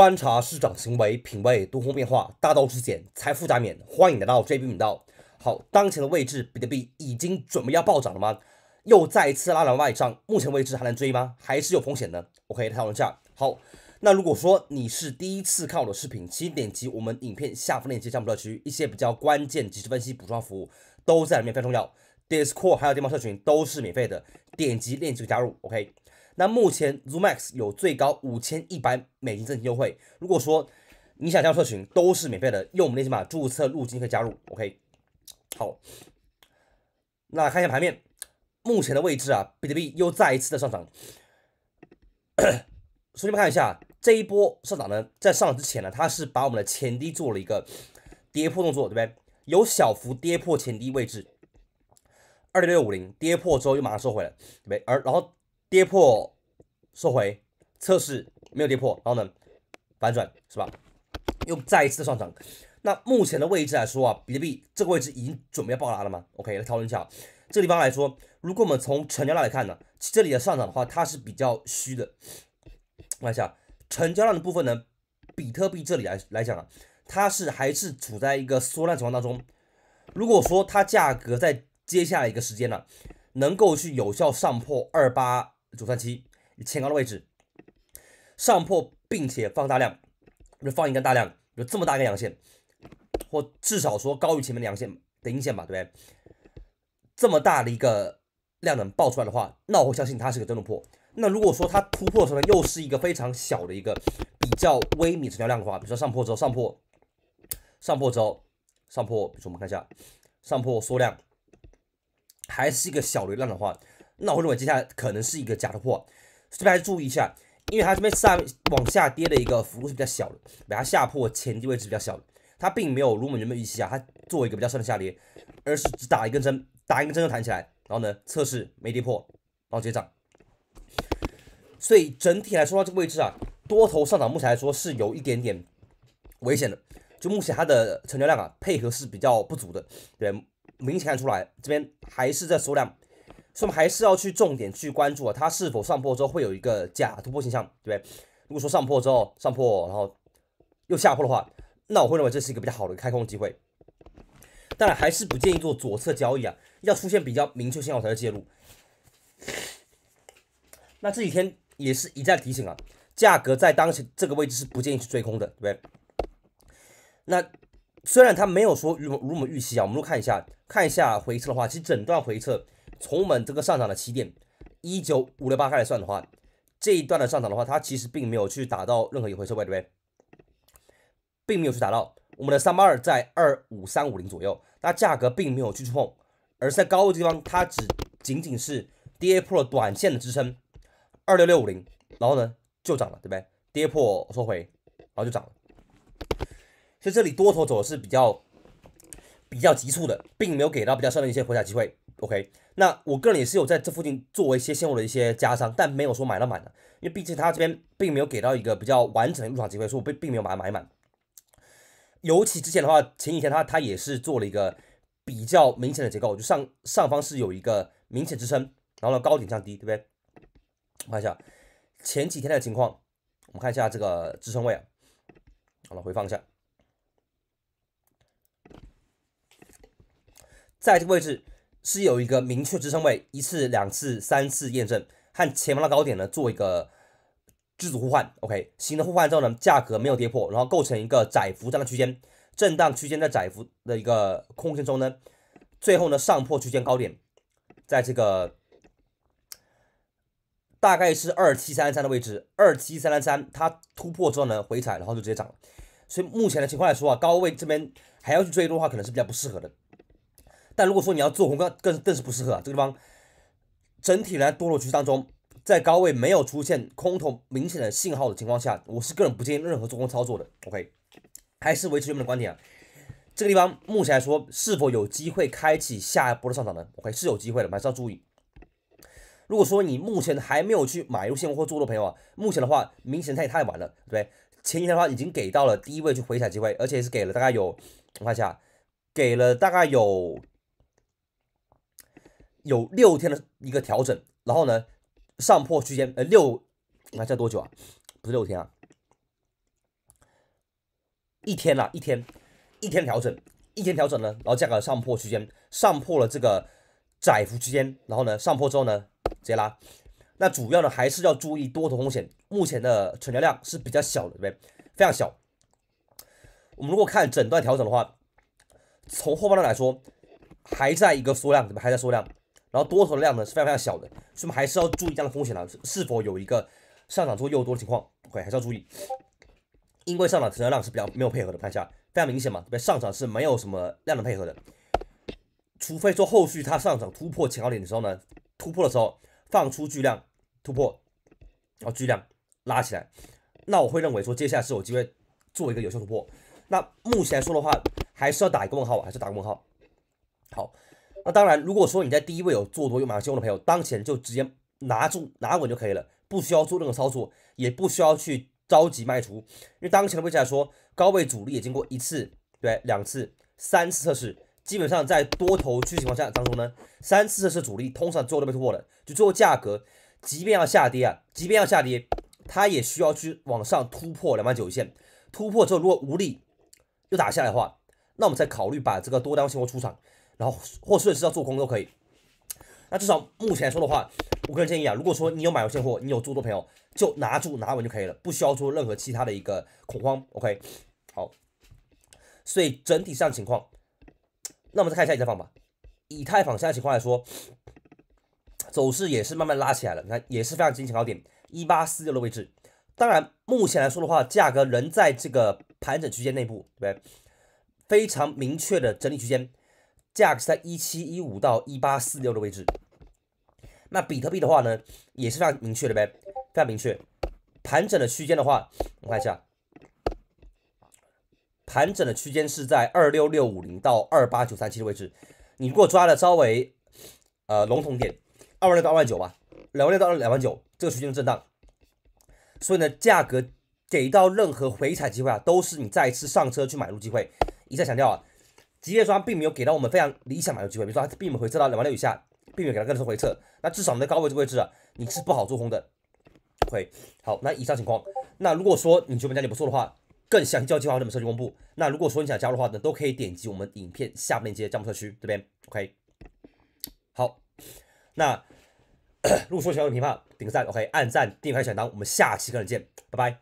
观察市场行为，品味多空变化，大道至简，财富加冕。欢迎来到 J b 频道。好，当前的位置，比特币已经准备要暴涨了吗？又再一次拉了外账，目前为止还能追吗？还是有风险的。OK，讨论一下。好，那如果说你是第一次看我的视频，请点击我们影片下方链接，项目社区，一些比较关键及时分析补充服务都在里面，非常重要。Discord 还有电报社群都是免费的，点击链接加入。OK。那目前 Zoomax 有最高五千一百美金赠金优惠。如果说你想加入社群，都是免费的，用我们链接码注册入金可以加入。OK，好，那看一下盘面，目前的位置啊，比特币又再一次的上涨。兄 弟们看一下这一波上涨呢，在上涨之前呢，它是把我们的前低做了一个跌破动作，对不对？有小幅跌破前低位置，二六六五零跌破之后又马上收回了，对不对？而然后。跌破，收回，测试没有跌破，然后呢，反转是吧？又再一次上涨。那目前的位置来说啊，比特币这个位置已经准备要爆拉了吗？OK，来讨论一下这个地方来说，如果我们从成交量来看呢，这里的上涨的话，它是比较虚的。看一下成交量的部分呢，比特币这里来来讲啊，它是还是处在一个缩量情况当中。如果说它价格在接下来一个时间呢，能够去有效上破二八。九三七你前高的位置上破，并且放大量，就是放一根大量，有这么大一根阳线，或至少说高于前面的阳线的阴线吧，对不对？这么大的一个量能爆出来的话，那我会相信它是个真的破。那如果说它突破候呢，又是一个非常小的一个比较微米成交量的话，比如说上破之后上破，上破之后上破，比如说我们看一下，上破缩量，还是一个小流量的话。那我认为接下来可能是一个假的破，这边注意一下，因为它这边上往下跌的一个幅度是比较小的，把它下破前期位置比较小，它并没有如我们原本预期啊，它做一个比较深的下跌，而是只打一根针，打一根针就弹起来，然后呢测试没跌破，然后直接涨。所以整体来说到这个位置啊，多头上涨目前来说是有一点点危险的，就目前它的成交量啊配合是比较不足的，对，明显看出来这边还是在缩量。所以我们还是要去重点去关注啊，它是否上破之后会有一个假突破现象，对不对？如果说上破之后上破，然后又下破的话，那我会认为这是一个比较好的开空机会。当然，还是不建议做左侧交易啊，要出现比较明确信号才会介入。那这几天也是一再提醒啊，价格在当前这个位置是不建议去追空的，对不对？那虽然它没有说如如我们预期啊，我们都看一下看一下回撤的话，其实整段回撤。从我们这个上涨的起点一九五六八开始算的话，这一段的上涨的话，它其实并没有去打到任何一回收位，对不对？并没有去打到我们的三八二在二五三五零左右，它价格并没有去触碰，而在高位地方它只仅仅是跌破了短线的支撑二六六五零，然后呢就涨了，对不对？跌破收回，然后就涨了。所以这里多头走的是比较比较急促的，并没有给到比较深的一些回踩机会。OK，那我个人也是有在这附近做一些现货的一些加仓，但没有说买了满的，因为毕竟它这边并没有给到一个比较完整的入场机会，所以我并并没有把它买满。尤其之前的话，前几天它它也是做了一个比较明显的结构，就上上方是有一个明显支撑，然后呢高点降低，对不对？看一下前几天的情况，我们看一下这个支撑位啊，好了，回放一下，在这个位置。是有一个明确支撑位，一次、两次、三次验证，和前方的高点呢做一个止足互换，OK，新的互换之后呢，价格没有跌破，然后构成一个窄幅震荡区间，震荡区间在窄幅的一个空间中呢，最后呢上破区间高点，在这个大概是二七三三的位置，二七三三三它突破之后呢回踩，然后就直接涨了，所以目前的情况来说啊，高位这边还要去追的话，可能是比较不适合的。但如果说你要做空，更更是不适合啊！这个地方整体来多头趋势当中，在高位没有出现空头明显的信号的情况下，我是个人不建议任何做空操作的。OK，还是维持原本的观点啊！这个地方目前来说，是否有机会开启下一波的上涨呢？OK，是有机会的，还是要注意。如果说你目前还没有去买入现货做多朋友啊，目前的话，明显太也太晚了，对不对？前几天的话已经给到了低位去回踩机会，而且是给了大概有，我看一下，给了大概有。有六天的一个调整，然后呢，上破区间，呃六，那这多久啊？不是六天啊，一天啦，一天，一天调整，一天调整呢，然后价格上破区间，上破了这个窄幅区间，然后呢，上破之后呢，直接拉。那主要呢还是要注意多头风险。目前的成交量是比较小的对？非常小。我们如果看整段调整的话，从后半段来说，还在一个缩量，怎么还在缩量？然后多头的量呢是非常非常小的，所以我们还是要注意这样的风险呢，是否有一个上涨之后又多的情况，会还是要注意，因为上涨成交量是比较没有配合的，看一下非常明显嘛，对对？上涨是没有什么量能配合的，除非说后续它上涨突破前高点的时候呢，突破的时候放出巨量突破，然后巨量拉起来，那我会认为说接下来是有机会做一个有效突破，那目前来说的话，还是要打一个问号，还是打个问号，好。那当然，如果说你在低位有做多又满仓的朋友，当前就直接拿住拿稳就可以了，不需要做任何操作，也不需要去着急卖出，因为当前的位置来说，高位主力也经过一次、对两次、三次测试，基本上在多头趋势情况下当中呢，三次测试主力通常最后都被突破了，就最后价格即便要下跌啊，即便要下跌，它也需要去往上突破两万九线，突破之后如果无力又打下来的话，那我们再考虑把这个多单先给我出场。然后，或甚至要做空都可以。那至少目前来说的话，我个人建议啊，如果说你有买过现货，你有做多朋友，就拿住拿稳就可以了，不需要做任何其他的一个恐慌。OK，好。所以整体上情况，那我们再看一下以太坊吧。以太坊现在情况来说，走势也是慢慢拉起来了，那也是非常接近高点一八四六的位置。当然，目前来说的话，价格仍在这个盘整区间内部，对不对？非常明确的整理区间。价格是在一七一五到一八四六的位置，那比特币的话呢，也是非常明确的呗，非常明确。盘整的区间的话，我看一下，盘整的区间是在二六六五零到二八九三七的位置。你如果抓的稍微，呃，笼统点，二万六到二万九吧，两万六到两万九这个区间震荡。所以呢，价格给到任何回踩机会啊，都是你再次上车去买入机会。一再强调啊。吉夜庄并没有给到我们非常理想买入机会，比如说它并没有回撤到两万六以下，并没有给它更多回撤，那至少你在高位这个位置啊，你是不好做空的。OK，好，那以上情况，那如果说你觉得讲解不错的话，更详细教计划我们设计公布。那如果说你想加入的话呢，都可以点击我们影片下面链接，加入社区这边。OK，好，那如果说喜欢的评判，个赞 OK，按赞阅开选单，我们下期课程见，拜拜。